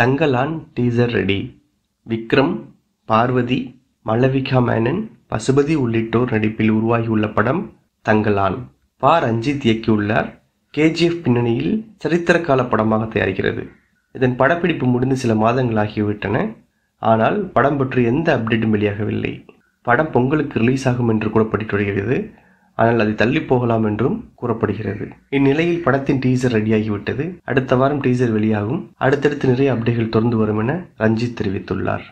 Thangalaan teaser ready Vikram Parvathy Malavika Menon Pasupathy உள்ளிட்டோர் நடிப்பில் உருவாகியுள்ள படம் தங்கலான் பா ரஞ்சித் இயக்கியுள்ளார் கேஜிஎஃப் பின்னணியில் சரித்திர கால படமாக தயாரிக்கிறது இதன் படப்பிடிப்பு முடிந்து சில மாதங்கள் ஆகிவிட்டன ஆனால் படம் பற்றி எந்த அப்டேட்டும் வெளியாகவில்லை படம் பொங்கலுக்கு ரிலீஸ் ஆகும் என்று கூறப்பட்டு வருகிறது ஆனால் அது தள்ளி போகலாம் என்றும் கூறப்படுகிறது இந்நிலையில் படத்தின் டீசர் ரெடியாகிவிட்டது அடுத்த வாரம் டீசர் வெளியாகும் அடுத்தடுத்து நிறைய அப்டேட்கள் தொடர்ந்து வரும் என ரஞ்சித் தெரிவித்துள்ளார்